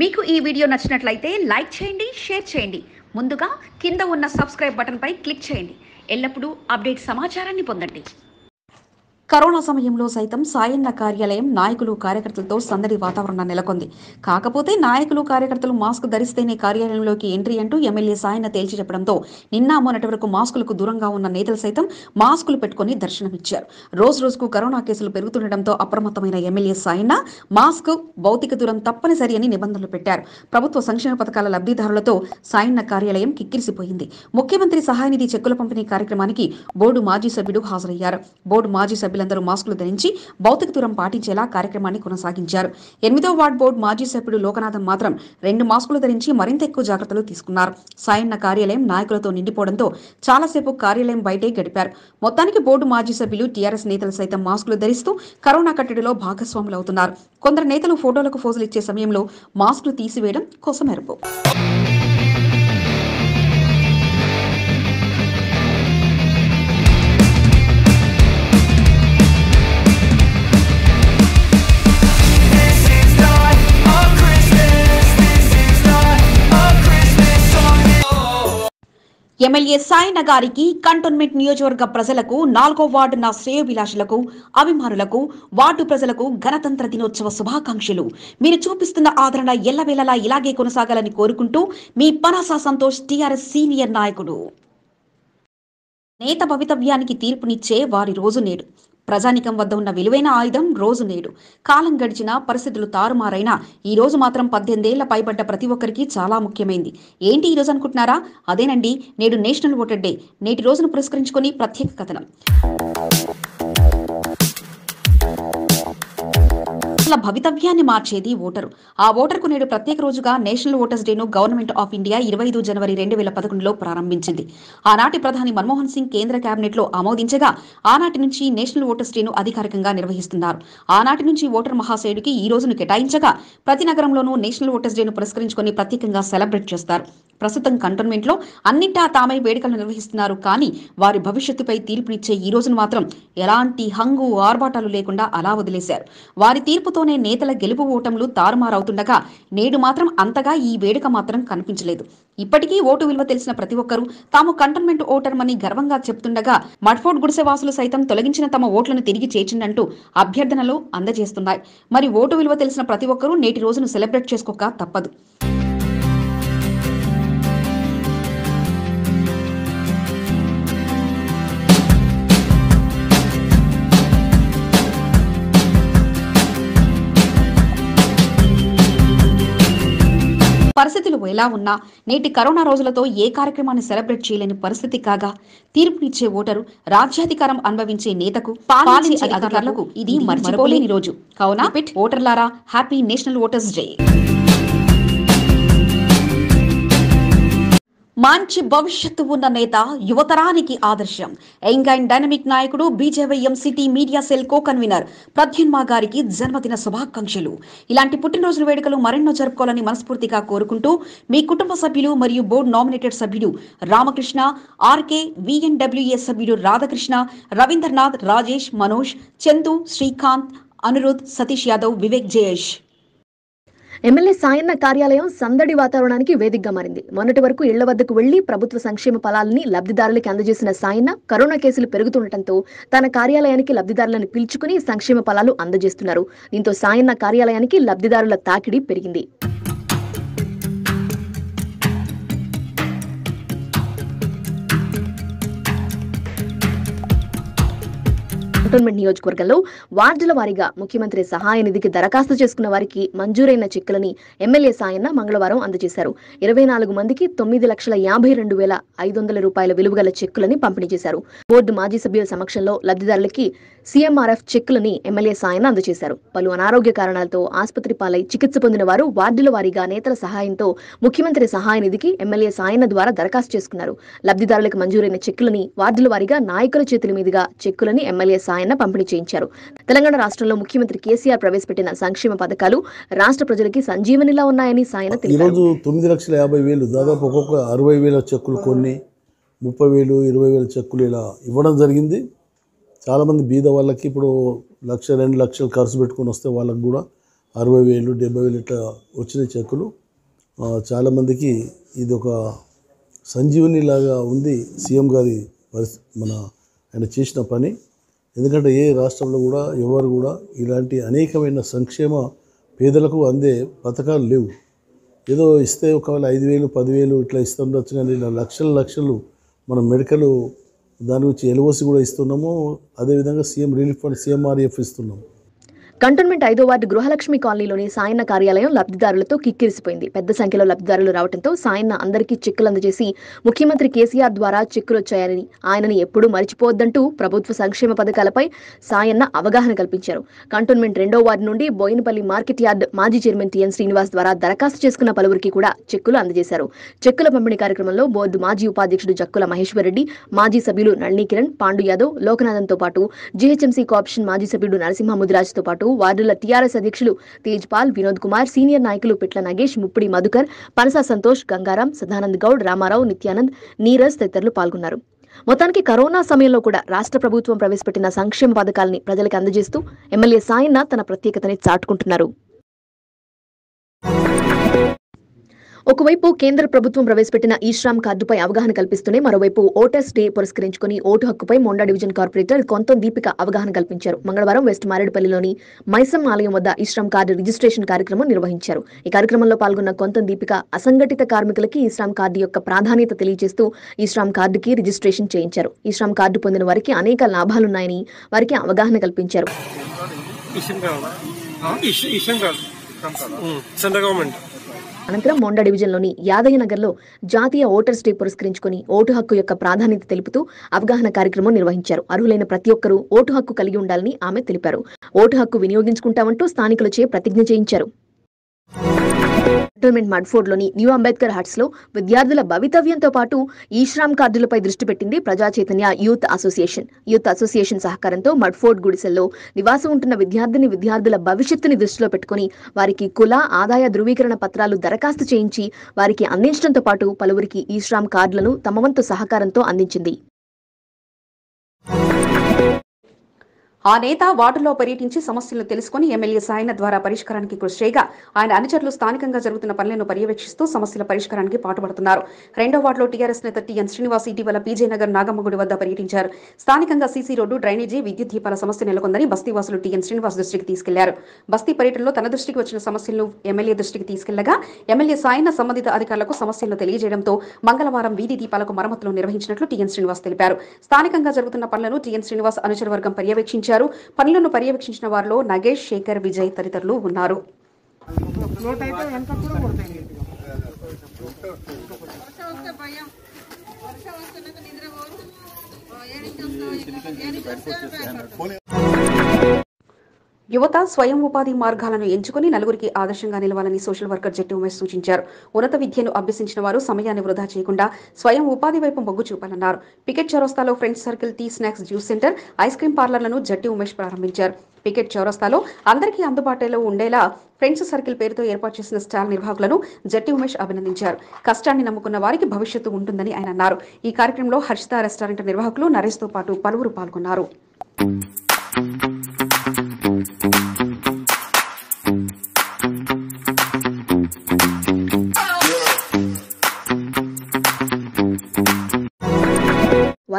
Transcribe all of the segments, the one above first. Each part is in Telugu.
మీకు ఈ వీడియో నచ్చినట్లయితే లైక్ చేయండి షేర్ చేయండి ముందుగా కింద ఉన్న సబ్స్క్రైబ్ బటన్పై క్లిక్ చేయండి ఎల్లప్పుడూ అప్డేట్ సమాచారాన్ని పొందండి కరోనా సమయంలో సైతం సాయన్న కార్యాలయం నాయకులు కార్యకర్తలతో సందడి వాతావరణం నెలకొంది కాకపోతే నాయకులు కార్యకర్తలు మాస్క్ ధరిస్తేనే కార్యాలయంలోకి ఎంట్రీ అంటూ ఎమ్మెల్యే సాయన్న తేల్చి చెప్పడంతో నిన్న మొన్నటి వరకు మాస్కులకు దూరంగా ఉన్న నేతలు సైతం మాస్కులు పెట్టుకుని దర్శనమిచ్చారు రోజు రోజుకు కరోనా కేసులు పెరుగుతుండటంతో అప్రమత్తమైన ఎమ్మెల్యే సాయన్న మాస్క్ భౌతిక దూరం తప్పనిసరి అని నిబంధనలు పెట్టారు ప్రభుత్వ సంక్షేమ పథకాల లబ్ధిదారులతో సాయన్న కార్యాలయం కిక్కిరిసిపోయింది ముఖ్యమంత్రి సహాయనిధి చెక్కుల పంపిణీ కార్యక్రమానికి బోర్డు మాజీ సభ్యుడు హాజరయ్యారు బోర్డు మాజీ సభ్యులు సభ్యులందరూ మాస్కులు ధరించి భౌతిక దూరం పాటించేలా కార్యక్రమాన్ని కొనసాగించారు ఎనిమిదో వార్డ్ బోర్డు మాజీ సభ్యుడు లోకనాథం మాత్రం రెండు మాస్కులు ధరించి మరింత ఎక్కువ జాగ్రత్తలు తీసుకున్నారు సాయన్న కార్యాలయం నాయకులతో నిండిపోవడంతో చాలాసేపు కార్యాలయం బయటే గడిపారు మొత్తానికి బోర్డు మాజీ సభ్యులు టీఆర్ఎస్ నేతలు సైతం మాస్కులు ధరిస్తూ కరోనా కట్టడిలో భాగస్వాములు అవుతున్నారు కొందరు నేతలు ఫోటోలకు ఫోజులు ఇచ్చే సమయంలో మాస్కులు తీసివేయడం కొసమెరుపు ఎమ్మెల్యే సాయి గారికి కంటోన్మెంట్ నియోజకవర్గ ప్రజలకు నాలుగో వార్డు నా శ్రేయోభిలాషులకు అభిమానులకు వార్డు ప్రజలకు గణతంత్ర దినోత్సవ శుభాకాంక్షలు మీరు చూపిస్తున్న ఆదరణ ఎల్లవేళలా ఇలాగే కొనసాగాలని కోరుకుంటూ మీ పనాసా సంతోష్ టీఆర్ఎస్ సీనియర్ నాయకుడు నేత భవితవ్యానికి తీర్పునిచ్చే వారి రోజు నేడు ప్రజానికం వద్ద ఉన్న విలువైన ఆయుధం రోజు నేడు కాలం గడిచినా పరిస్థితులు తారుమారైనా ఈ రోజు మాత్రం పద్దెనిమిదేళ్ల పైబడ్డ ప్రతి ఒక్కరికి చాలా ముఖ్యమైంది ఏంటి ఈ రోజు అనుకుంటున్నారా అదేనండి నేడు నేషనల్ ఓటర్ డే నేటి రోజును పురస్కరించుకొని ప్రత్యేక కథనం ఓటర్ల భవితవ్యాన్ని మార్చేది ఓటరు ఆ ఓటర్కు నేడు ప్రత్యేక రోజుగా నేషనల్ ఓటర్స్ డేను గవర్నమెంట్ ఆఫ్ ఇండియా ఇరవై ఐదు జనవరి రెండు వేల పదకొండులో ప్రారంభించింది ఆనాటి ప్రధాని మన్మోహన్ సింగ్ కేంద్ర లో ఆమోదించగా ఆనాటి నుంచి నేషనల్ ఓటర్స్ డేను అధికారికంగా నిర్వహిస్తున్నారు ఆనాటి నుంచి ఓటర్ మహాశయుడికి ఈ రోజును కేటాయించగా ప్రతి నగరంలోనూ నేషనల్ ఓటర్స్ డేను పురస్కరించుకుని ప్రత్యేకంగా సెలబ్రేట్ చేస్తారు ప్రస్తుతం కంటోన్మెంట్లో అన్నిటా తామై వేడుకలు నిర్వహిస్తున్నారు కానీ వారి భవిష్యత్తుపై తీర్పునిచ్చే ఈ రోజును మాత్రం ఎలాంటి హంగు ఆర్భాటాలు లేకుండా అలా వదిలేశారు వారి తీర్పుతోనే నేతల గెలుపు ఓటములు తారుమారవుతుండగా నేడు మాత్రం అంతగా ఈ వేడుక మాత్రం కనిపించలేదు ఇప్పటికీ ఓటు విలువ తెలిసిన ప్రతి ఒక్కరూ తాము కంటోన్మెంట్ ఓటర్మని గర్వంగా చెప్తుండగా మడ్ఫోర్డ్ గుడిసెవాసులు సైతం తొలగించిన తమ ఓట్లను తిరిగి చేర్చిందంటూ అభ్యర్థనలు అందజేస్తున్నాయి మరి ఓటు విలువ తెలిసిన ప్రతి ఒక్కరూ నేటి రోజును సెలబ్రేట్ చేసుకోక తప్పదు పరిస్థితులు ఎలా ఉన్నా నేటి కరోనా రోజులతో ఏ కార్యక్రమాన్ని సెలబ్రేట్ చేయలేని పరిస్థితి కాగా తీర్పునిచ్చే ఓటరు రాజ్యాధికారం అనుభవించే నేతకు పాలించే అధికారులకు ఇది మర్చిపోలేని రోజు కావున ఓటర్లారా హ్యాపీ నేషనల్ ఓటర్స్ డే మంచి భవిష్యత్తు ఉన్న నేత యువతరానికి ఆదర్శం యంగ్ అండ్ డైనమిక్ నాయకుడు BJYM city media cell co convener Pradyumna గారికి జన్మదిన శుభాకాంక్షలు ఇలాంటి పుట్టినరోజుల వేడుకలు మరెన్నో జరుపుకోవాలని మనస్ఫూర్తిగా కోరుకుంటూ మీ కుటుంబ సభ్యులు మరియు బోర్డు నామినేటెడ్ సభ్యుడు రామకృష్ణ ఆర్కే విఎన్డబ్ల్యూఏ సభ్యుడు రాధాకృష్ణ రవీంద్రనాథ్ రాజేష్ మనోజ్ చందు శ్రీకాంత్ అనురుద్ సతీష్ యాదవ్ వివేక్ జయేష్ ఎమ్మెల్యే సాయన్న కార్యాలయం సందడి వాతావరణానికి వేదికగా మారింది మొన్నటి వరకు ఇళ్ల వద్దకు వెళ్లి ప్రభుత్వ సంక్షేమ ఫలాలని లబ్ధిదారులకి అందజేసిన సాయన్న కరోనా కేసులు పెరుగుతుండటంతో తన కార్యాలయానికి లబ్ధిదారులను పిలుచుకుని సంక్షేమ ఫలాలు అందజేస్తున్నారు దీంతో సాయన్న కార్యాలయానికి లబ్ధిదారుల తాకిడి పెరిగింది కంటోన్మెంట్ నియోజకవర్గంలో వార్డుల వారీగా ముఖ్యమంత్రి సహాయ నిధికి దరఖాస్తు చేసుకున్న వారికి మంజూరైన చెక్కులని ఎమ్మెల్యే సాయన్న మంగళవారం అందజేశారు ఇరవై నాలుగు మందికి తొమ్మిది లక్షల యాభై రెండు వేల ఐదు వందల రూపాయల విలువగల చెక్కులని పంపిణీ చేశారు బోర్డు మాజీ సభ్యుల సమక్షంలో లబ్ధిదారులకి సీఎంఆర్ఎఫ్ చెక్కులని ఎమ్మెల్యే సాయన్న అందజేశారు పలు అనారోగ్య కారణాలతో ఆసుపత్రి పాలై చికిత్స పొందిన వారు వార్డుల వారీగా నేతల సహాయంతో ముఖ్యమంత్రి సహాయ నిధికి ఎమ్మెల్యే సాయన్న ద్వారా దరఖాస్తు చేసుకున్నారు లబ్ధిదారులకు మంజూరైన చెక్కులని వార్డుల వారీగా నాయకుల చేతుల మీదుగా చెక్కులని ఎమ్మెల్యే సాయన్న ఆయన పంపిణీ చేయించారు తెలంగాణ రాష్ట్రంలో ముఖ్యమంత్రి కేసీఆర్ ప్రవేశపెట్టిన సంక్షేమ పథకాలు రాష్ట్ర ప్రజలకి సంజీవనిలా ఉన్నాయని సాయన ఈరోజు తొమ్మిది లక్షల యాభై వేలు దాదాపు ఒక్కొక్క అరవై వేల చెక్కులు కొన్ని ముప్పై వేలు ఇరవై వేల చెక్కులు ఇలా ఇవ్వడం జరిగింది చాలామంది బీద వాళ్ళకి ఇప్పుడు లక్ష రెండు లక్షలు ఖర్చు పెట్టుకుని వస్తే వాళ్ళకి కూడా అరవై వేలు డెబ్బై వేలు ఇట్లా వచ్చిన చెక్కులు చాలామందికి ఇది ఒక సంజీవనిలాగా ఉంది సీఎం గారి మన ఆయన చేసిన పని ఎందుకంటే ఏ రాష్ట్రంలో కూడా ఎవరు కూడా ఇలాంటి అనేకమైన సంక్షేమ పేదలకు అందే పథకాలు లేవు ఏదో ఇస్తే ఒకవేళ ఐదు వేలు పదివేలు ఇట్లా ఇస్తుండొచ్చు కానీ ఇలా లక్షల లక్షలు మనం మెడికల్ దాని గురించి ఎల్ఓసి కూడా ఇస్తున్నాము అదేవిధంగా సీఎం రిలీఫ్ ఫండ్ సీఎంఆర్ఎఫ్ ఇస్తున్నాము కంటోన్మెంట్ ఐదో వార్డు గృహలక్ష్మి కాలనీలోని సాయన్న కార్యాలయం లబ్ధిదారులతో కిక్కిరిసిపోయింది పెద్ద సంఖ్యలో లబ్ధిదారులు రావడంతో సాయన్న అందరికీ చెక్కులు అందజేసి ముఖ్యమంత్రి కేసీఆర్ ద్వారా చెక్కులొచ్చాయని ఆయనని ఎప్పుడూ మరిచిపోవద్దంటూ ప్రభుత్వ సంక్షేమ పథకాలపై సాయన్న అవగాహన కల్పించారు కంటోన్మెంట్ రెండో వార్డు నుండి బోయినపల్లి మార్కెట్ యార్డ్ మాజీ చైర్మన్ టీఎన్ శ్రీనివాస్ ద్వారా దరఖాస్తు చేసుకున్న పలువురికి కూడా చెక్కులు అందజేశారు చెక్కుల పంపిణీ కార్యక్రమంలో బోర్డు మాజీ ఉపాధ్యక్షుడు జక్కుల మహేశ్వర్ రెడ్డి మాజీ సభ్యులు నళినీ కిరణ్ పాండు యాదవ్ లోకనాథంతో పాటు జీహెచ్ఎంసీ కార్పొరేషన్ మాజీ సభ్యుడు నరసింహ ముదిరాజ్తో పాటు వార్డుల టీఆర్ఎస్ అధ్యక్షులు తేజ్పాల్ వినోద్ కుమార్ సీనియర్ నాయకులు పిట్ల నాగేష్ ముప్పిడి మధుకర్ పనస సంతోష్ గంగారాం సదానంద్ గౌడ్ రామారావు నిత్యానంద్ నీరజ్ తదితరులు పాల్గొన్నారు మొత్తానికి కరోనా సమయంలో కూడా రాష్ట్ర ప్రభుత్వం ప్రవేశపెట్టిన సంక్షేమ పథకాలని ప్రజలకు అందజేస్తూ ఎమ్మెల్యే సాయన్న తన ప్రత్యేకతని చాటుకుంటున్నారు ఒకవైపు కేంద్ర ప్రభుత్వం ప్రవేశపెట్టిన ఈ శ్రామ్ కార్డుపై అవగాహన కల్పిస్తూనే మరోవైపు ఓటర్స్ డే పురస్కరించుకుని ఓటు హక్కుపై మొండా డివిజన్ కార్పొరేటర్ కొంత దీపిక అవగాహన కల్పించారు మంగళవారం వెస్ట్ మారేడుపల్లిలోని మైసమ్ ఆలయం వద్ద ఈ కార్డు రిజిస్ట్రేషన్ కార్యక్రమం నిర్వహించారు ఈ కార్యక్రమంలో పాల్గొన్న కొంత దీపిక అసంఘటిత కార్మికులకి ఈ కార్డు యొక్క ప్రాధాన్యత తెలియజేస్తూ ఈ కార్డుకి రిజిస్ట్రేషన్ చేయించారు ఈ కార్డు పొందిన వారికి అనేక లాభాలున్నాయని వారికి అవగాహన కల్పించారు సెంట్రల్ గవర్నమెంట్ అనంతరం మొండ డివిజన్లోని లో జాతీయ ఓటర్స్ డే పురస్కరించుకుని ఓటు హక్కు యొక్క ప్రాధాన్యత తెలుపుతూ అవగాహన కార్యక్రమం నిర్వహించారు అర్హులైన ప్రతి ఒక్కరూ ఓటు హక్కు కలిగి ఉండాలని ఆమె తెలిపారు ఓటు హక్కు వినియోగించుకుంటామంటూ స్థానికులచే ప్రతిజ్ఞ చేయించారు గవర్నమెంట్ లోని న్యూ అంబేద్కర్ లో విద్యార్థుల భవితవ్యంతో పాటు ఈ శ్రామ్ కార్డులపై దృష్టి పెట్టింది Praja Chaitanya youth association youth association సహకారంతో మడ్ఫోర్డ్ గుడిసెల్లో నివాసం ఉంటున్న విద్యార్థిని విద్యార్థుల భవిష్యత్తుని దృష్టిలో పెట్టుకుని వారికి కుల ఆదాయ ధృవీకరణ పత్రాలు దరఖాస్తు చేయించి వారికి అందించడంతో పాటు పలువురికి ఈ శ్రామ్ కార్డులను తమవంతు సహకారంతో అందించింది ఆ నేత వార్డులో పర్యటించి సమస్యలను తెలుసుకుని ఎమ్మెల్యే సాయన ద్వారా పరిష్కారానికి కృషి చేయగా ఆయన అనుచరులు స్థానికంగా జరుగుతున్న పనులను పర్యవేక్షిస్తూ సమస్యల పరిష్కారానికి పాటుపడుతున్నారు రెండో వార్డులో టీఆర్ఎస్ నేత టీఎన్ శ్రీనివాస్ ఇటీవల పీజేనగర్ నాగమ్మగుడి వద్ద పర్యటించారు స్థానికంగా సీసీ రోడ్డు డ్రైనేజీ విద్యుత్ దీపాల సమస్య నెలకొందని బస్తీవాసులు టీఎన్ శ్రీనివాస్ దృష్టికి తీసుకెళ్లారు బస్తీ పర్యటనలో తన దృష్టికి వచ్చిన సమస్యలను ఎమ్మెల్యే దృష్టికి తీసుకెళ్లగా ఎమ్మెల్యే సాయన సంబంధిత అధికారులకు సమస్యలను తెలియజేయడంతో మంగళవారం వీధి దీపాలకు మరమ్మతులు నిర్వహించినట్లు టీఎన్ శ్రీనివాస్ తెలిపారు స్థానికంగా జరుగుతున్న పనులను టీఎన్ శ్రీనివాస్ అనుచర వర్గం పర్యవేక్షించారు పర్యవేక్షించారు పనులను పర్యవేక్షించిన వారిలో నగేష్ శేఖర్ విజయ్ తదితరులు ఉన్నారు యువత స్వయం ఉపాధి మార్గాలను ఎంచుకుని నలుగురికి ఆదర్శంగా నిలవాలని సోషల్ వర్కర్ జట్టి ఉమేష్ సూచించారు ఉన్నత విద్యను అభ్యసించిన వారు సమయాన్ని వృధా చేయకుండా స్వయం ఉపాధి వైపు మొగ్గు చూపాలన్నారు పికెట్ చౌరస్తాలో friends circle tea snacks juice centre ice cream పార్లర్లను జట్టి ఉమేష్ ప్రారంభించారు పికెట్ చౌరస్తాలో అందరికీ అందుబాటులో ఉండేలా ఫ్రెండ్స్ సర్కిల్ పేరుతో ఏర్పాటు చేసిన స్టాల్ నిర్వాహకులను జట్టి ఉమేష్ అభినందించారు కష్టాన్ని నమ్ముకున్న వారికి భవిష్యత్తు ఉంటుందని ఆయన అన్నారు ఈ కార్యక్రమంలో హర్షిత రెస్టారెంట్ నిర్వాహకులు నరేష్తో పాటు పలువురు పాల్గొన్నారు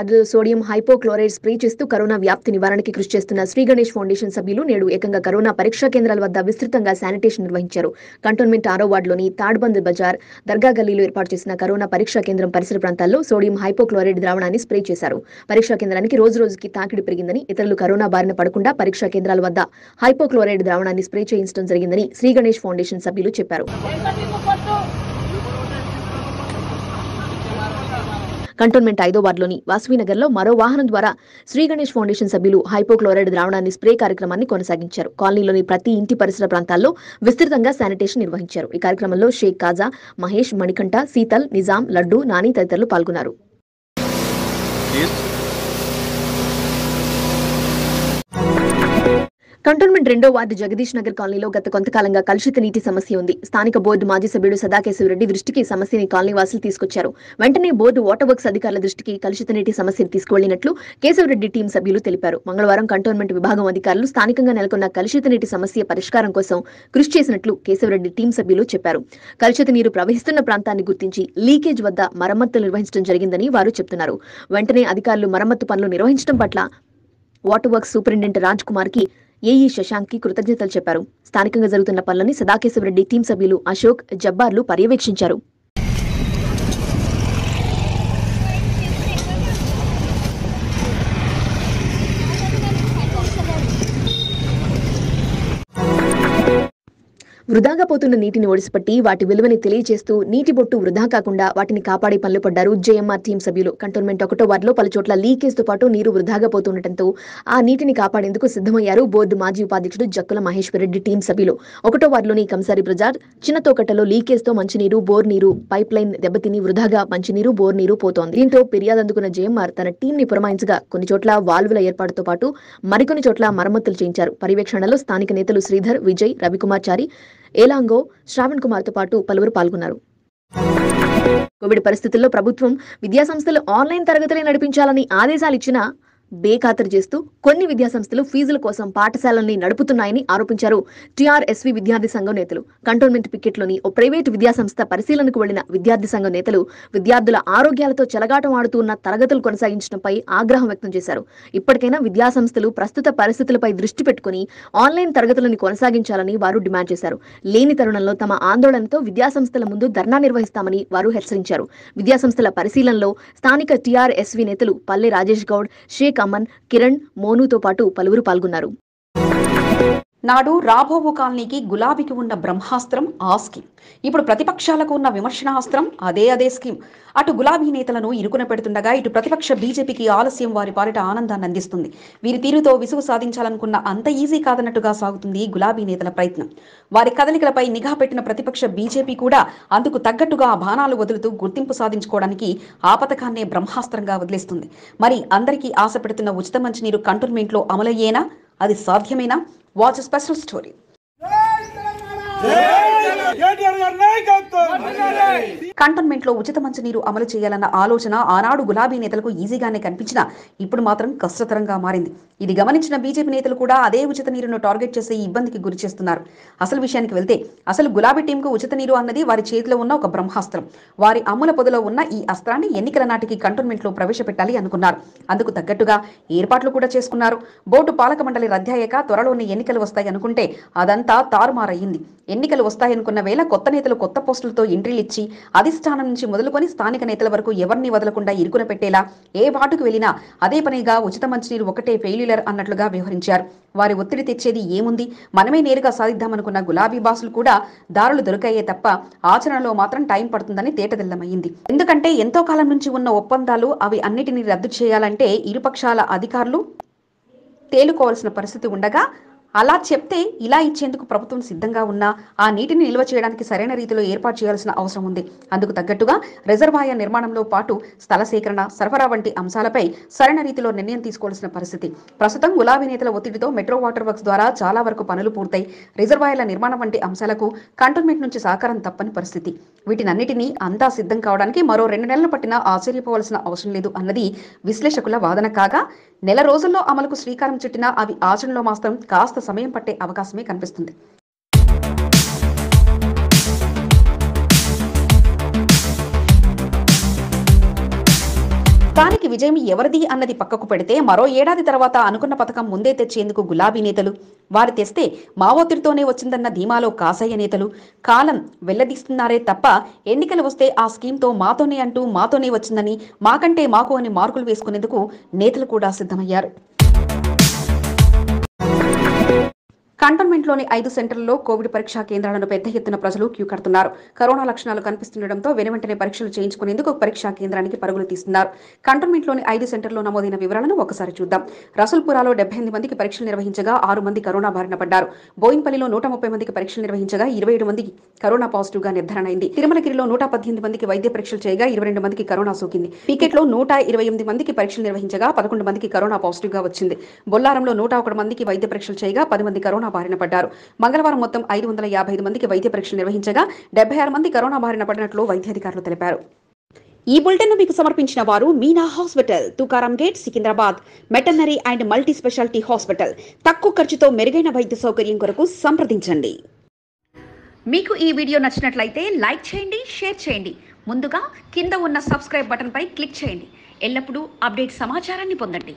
వార్డులో సోడియం హైపోక్లోరైడ్ స్ప్రే చేస్తూ కరోనా వ్యాప్తి నివారణకి కృషి చేస్తున్న శ్రీ గణేష్ ఫౌండేషన్ సభ్యులు నేడు ఏకంగా కరోనా పరీక్షా కేంద్రాల వద్ద విస్తృతంగా శానిటేషన్ నిర్వహించారు కంటోన్మెంట్ ఆరో వార్డులోని తాడ్బంద్ బజార్ దర్గా గల్లీలో ఏర్పాటు చేసిన కరోనా పరీక్షా కేంద్రం పరిసర ప్రాంతాల్లో సోడియం హైపోక్లోరైడ్ ద్రావణాన్ని స్ప్రే చేశారు పరీక్షా కేంద్రానికి రోజు రోజుకి తాకిడి పెరిగిందని ఇతరులు కరోనా బారిన పడకుండా పరీక్షా కేంద్రాల వద్ద హైపోక్లోరైడ్ ద్రావణాన్ని స్ప్రే చేయించడం జరిగిందని శ్రీ గణేష్ ఫౌండేషన్ సభ్యులు చెప్పారు కంటోన్మెంట్ ఐదో వార్డులోని నగర్లో మరో వాహనం ద్వారా శ్రీ గణేష్ ఫౌండేషన్ సభ్యులు హైపోక్లోరైడ్ ద్రావణాన్ని స్ప్రే కార్యక్రమాన్ని కొనసాగించారు కాలనీలోని ప్రతి ఇంటి పరిసర ప్రాంతాల్లో విస్తృతంగా శానిటేషన్ నిర్వహించారు ఈ కార్యక్రమంలో షేక్ కాజా మహేష్ మణికంఠ సీతల్ నిజాం లడ్డు నాని తదితరులు పాల్గొన్నారు కంటోన్మెంట్ రెండో వార్డు జగదీష్ నగర్ కాలనీలో గత కొంతకాలంగా కలుషిత నీటి సమస్య ఉంది స్థానిక బోర్డు మాజీ సభ్యుడు సదాకేశవరెడ్డి దృష్టికి సమస్యని కాలనీ వాసులు తీసుకొచ్చారు వెంటనే బోర్డు వాటర్ వర్క్స్ అధికారుల దృష్టికి కలుషిత నీటి సమస్యను తీసుకువెళ్లినట్లు కేశవరెడ్డి టీం సభ్యులు తెలిపారు మంగళవారం కంటోన్మెంట్ విభాగం అధికారులు స్థానికంగా నెలకొన్న కలుషిత నీటి సమస్య పరిష్కారం కోసం కృషి చేసినట్లు కేశవరెడ్డి టీం సభ్యులు చెప్పారు కలుషిత నీరు ప్రవహిస్తున్న ప్రాంతాన్ని గుర్తించి లీకేజ్ వద్ద మరమ్మత్తు నిర్వహించడం జరిగిందని వారు చెబుతున్నారు వెంటనే అధికారులు మరమ్మత్తు పనులు నిర్వహించడం పట్ల water works superintendent Raj Kumar కి ఏఈ శశాంక్ కి కృతజ్ఞతలు చెప్పారు స్థానికంగా జరుగుతున్న పనులని సదాకేశవరెడ్డి టీం సభ్యులు అశోక్ జబ్బార్లు పర్యవేక్షించారు వృధాగా పోతున్న నీటిని ఒడిసిపట్టి వాటి విలువని తెలియజేస్తూ నీటి బొట్టు వృధా కాకుండా వాటిని కాపాడే పనులు పడ్డారు జేఎంఆర్ టీం సభ్యులు కంటోన్మెంట్ ఒకటో వార్డులో పలు చోట్ల లీకేజ్ తో పాటు నీరు వృధాగా పోతుండటంతో ఆ నీటిని కాపాడేందుకు సిద్ధమయ్యారు బోర్డు మాజీ ఉపాధ్యక్షుడు జక్కుల మహేశ్వరరెడ్డి టీం సభ్యులు ఒకటో వార్డులోని కంసారి చిన్న చిన్నతోకట్టలో లీకేజ్ తో మంచినీరు బోర్ నీరు పైప్ లైన్ దెబ్బతిని వృధాగా మంచినీరు బోర్ నీరు పోతోంది దీంతో ఫిర్యాదు అందుకున్న జేఎంఆర్ తన టీం ని పురమాయించగా కొన్ని చోట్ల వాల్వుల ఏర్పాటుతో పాటు మరికొన్ని చోట్ల మరమ్మతులు చేయించారు పర్యవేక్షణలో స్థానిక నేతలు శ్రీధర్ విజయ్ రవికుమార్ చారి ఏలాంగో శ్రావణ్ కుమార్తో పాటు పలువురు పాల్గొన్నారు కోవిడ్ పరిస్థితుల్లో ప్రభుత్వం విద్యాసంస్థలు ఆన్లైన్ తరగతులే నడిపించాలని ఆదేశాలు ఇచ్చినా బేఖాతరు చేస్తూ కొన్ని విద్యా సంస్థలు ఫీజుల కోసం పాఠశాలల్ని నడుపుతున్నాయని ఆరోపించారు టిఆర్ఎస్వి విద్యార్థి సంఘం నేతలు కంటోన్మెంట్ పికెట్లోని ఓ ప్రైవేటు సంస్థ పరిశీలనకు వెళ్లిన విద్యార్థి సంఘం నేతలు విద్యార్థుల ఆరోగ్యాలతో చెలగాటం ఆడుతూ ఉన్న తరగతులు కొనసాగించడంపై ఆగ్రహం వ్యక్తం చేశారు ఇప్పటికైనా విద్యాసంస్థలు ప్రస్తుత పరిస్థితులపై దృష్టి పెట్టుకుని ఆన్లైన్ తరగతులను కొనసాగించాలని వారు డిమాండ్ చేశారు లేని తరుణంలో తమ ఆందోళనతో విద్యా సంస్థల ముందు ధర్నా నిర్వహిస్తామని వారు హెచ్చరించారు విద్యాసంస్థల పరిశీలనలో స్థానిక టిఆర్ఎస్వి నేతలు పల్లె రాజేష్ గౌడ్ షేక్ కామన్ కిరణ్ మోనుతో పాటు పలువురు పాల్గొన్నారు నాడు రాబోవు కాలనీకి గులాబీకి ఉన్న బ్రహ్మాస్త్రం ఆ స్కీమ్ ఇప్పుడు ప్రతిపక్షాలకు ఉన్న విమర్శనాస్త్రం అదే అదే స్కీమ్ అటు గులాబీ నేతలను ఇరుకున పెడుతుండగా ఇటు ప్రతిపక్ష బీజేపీకి ఆలస్యం వారి పాలిట ఆనందాన్ని అందిస్తుంది వీరి తీరుతో విసుగు సాధించాలనుకున్న అంత ఈజీ కాదన్నట్టుగా సాగుతుంది గులాబీ నేతల ప్రయత్నం వారి కదలికలపై నిఘా పెట్టిన ప్రతిపక్ష బీజేపీ కూడా అందుకు తగ్గట్టుగా బాణాలు వదులుతూ గుర్తింపు సాధించుకోవడానికి ఆ పథకాన్నే బ్రహ్మాస్త్రంగా వదిలేస్తుంది మరి అందరికీ ఆశ పెడుతున్న ఉచిత మంచినీరు కంటోన్మెంట్లో అమలయ్యేనా అది సాధ్యమేనా Watch a special story. Cantonment లో ఉచిత మంచినీరు అమలు చేయాలన్న ఆలోచన ఆనాడు గులాబీ నేతలకు ఈజీగానే కనిపించినా ఇప్పుడు మాత్రం కష్టతరంగా మారింది ఇది గమనించిన బీజేపీ నేతలు కూడా అదే ఉచిత నీరును టార్గెట్ చేసే ఇబ్బందికి గురి చేస్తున్నారు అసలు విషయానికి వెళ్తే అసలు గులాబీ టీంకు ఉచిత నీరు అన్నది వారి చేతిలో ఉన్న ఒక బ్రహ్మాస్త్రం వారి అమ్ముల పొదలో ఉన్న ఈ అస్త్రాన్ని ఎన్నికల నాటికి కంటోన్మెంట్ లో ప్రవేశపెట్టాలి అనుకున్నారు అందుకు తగ్గట్టుగా ఏర్పాట్లు కూడా చేసుకున్నారు బోటు పాలక మండలి రద్దయ్యాక త్వరలోనే ఎన్నికలు వస్తాయి అనుకుంటే అదంతా తారుమారయ్యింది ఎన్నికలు వస్తాయనుకున్న వేల కొత్త నేతలు కొత్త పోస్టులతో ఎంట్రీలు ఇచ్చి అధిష్టానం నుంచి మొదలుకొని స్థానిక నేతల వరకు ఎవరిని వదలకుండా ఇరుకున పెట్టేలా ఏ వాటుకు వెళ్ళినా అదే పనిగా ఉచిత మంచినీరు ఒకటే ఫెయిల్యులర్ అన్నట్లుగా వ్యవహరించారు వారి ఒత్తిడి తెచ్చేది ఏముంది మనమే నేరుగా సాధిద్దామనుకున్న గులాబీ బాసులు కూడా దారులు దొరికాయే తప్ప ఆచరణలో మాత్రం టైం పడుతుందని తేటదిల్లమైంది ఎందుకంటే ఎంతో కాలం నుంచి ఉన్న ఒప్పందాలు అవి అన్నిటినీ రద్దు చేయాలంటే ఇరుపక్షాల అధికారులు తేలుకోవాల్సిన పరిస్థితి ఉండగా అలా చెప్తే ఇలా ఇచ్చేందుకు ప్రభుత్వం సిద్ధంగా ఉన్నా ఆ నీటిని నిల్వ చేయడానికి సరైన రీతిలో ఏర్పాటు చేయాల్సిన అవసరం ఉంది అందుకు తగ్గట్టుగా రిజర్వాయర్ నిర్మాణంలో పాటు స్థల సేకరణ సరఫరా వంటి అంశాలపై సరైన రీతిలో నిర్ణయం తీసుకోవాల్సిన పరిస్థితి ప్రస్తుతం గులాబీ నేతల ఒత్తిడితో మెట్రో వాటర్ వర్క్స్ ద్వారా చాలా వరకు పనులు పూర్తయి రిజర్వాయర్ల నిర్మాణం వంటి అంశాలకు కంటోన్మెంట్ నుంచి సహకారం తప్పని పరిస్థితి వీటినన్నిటినీ అంతా సిద్ధం కావడానికి మరో రెండు నెలలు పట్టినా ఆశ్చర్యపోవాల్సిన అవసరం లేదు అన్నది విశ్లేషకుల వాదన కాగా నెల రోజుల్లో అమలుకు శ్రీకారం చుట్టినా అవి ఆచరణలో మాత్రం కాస్త సమయం పట్టే అవకాశమే కనిపిస్తుంది మొత్తానికి విజయం ఎవరిది అన్నది పక్కకు పెడితే మరో ఏడాది తర్వాత అనుకున్న పథకం ముందే తెచ్చేందుకు గులాబీ నేతలు వారు తెస్తే మావోతిరితోనే వచ్చిందన్న ధీమాలో కాసయ్య నేతలు కాలం వెల్లదీస్తున్నారే తప్ప ఎన్నికలు వస్తే ఆ స్కీమ్తో మాతోనే అంటూ మాతోనే వచ్చిందని మాకంటే మాకు అని మార్కులు వేసుకునేందుకు నేతలు కూడా సిద్ధమయ్యారు లోని ఐదు సెంటర్లలో కోవిడ్ పరీక్షా కేంద్రాలను పెద్ద ఎత్తున ప్రజలు క్యూ కడుతున్నారు కరోనా లక్షణాలు కనిపిస్తుండటంతో వెనువెంటనే పరీక్షలు చేయించుకునేందుకు పరీక్షా కేంద్రానికి పరుగులు తీస్తున్నారు లోని ఐదు సెంటర్లో నమోదైన వివరాలను ఒకసారి చూద్దాం రసల్పురాలో డెబ్బై ఎనిమిది మందికి పరీక్షలు నిర్వహించగా ఆరు మంది కరోనా బారిన పడ్డారు బోయిన్పల్లిలో నూట ముప్పై మందికి పరీక్షలు నిర్వహించగా ఇరవై ఏడు మందికి కరోనా పాజిటివ్ గా నిర్ధారణ అయింది తిరుమలగిరిలో నూట పద్దెనిమిది మందికి వైద్య పరీక్షలు చేయగా ఇరవై రెండు మందికి కరోనా సోకింది లో నూట ఇరవై ఎనిమిది మందికి పరీక్షలు నిర్వహించగా పదకొండు మందికి కరోనా పాజిటివ్ గా వచ్చింది బొల్లారంలో నూట ఒకటి మందికి వైద్య పరీక్షలు చేయగా పది మంది కరోనా బారిన పడ్డారు మంగళవారం మొత్తం ఐదు వందల యాభై ఐదు మందికి వైద్య పరీక్షలు నిర్వహించగా డెబ్బై ఆరు మంది కరోనా బారిన పడినట్లు వైద్యాధికారులు తెలిపారు ఈ బులెటిన్ మీకు సమర్పించిన వారు Meena hospital Tukaram gate Secunderabad maternity and multi speciality hospital తక్కువ ఖర్చుతో మెరుగైన వైద్య సౌకర్యం కొరకు సంప్రదించండి మీకు ఈ వీడియో నచ్చినట్లయితే లైక్ చేయండి షేర్ చేయండి ముందుగా కింద ఉన్న సబ్స్క్రైబ్ బటన్పై క్లిక్ చేయండి ఎల్లప్పుడూ అప్డేట్ సమాచారాన్ని పొందండి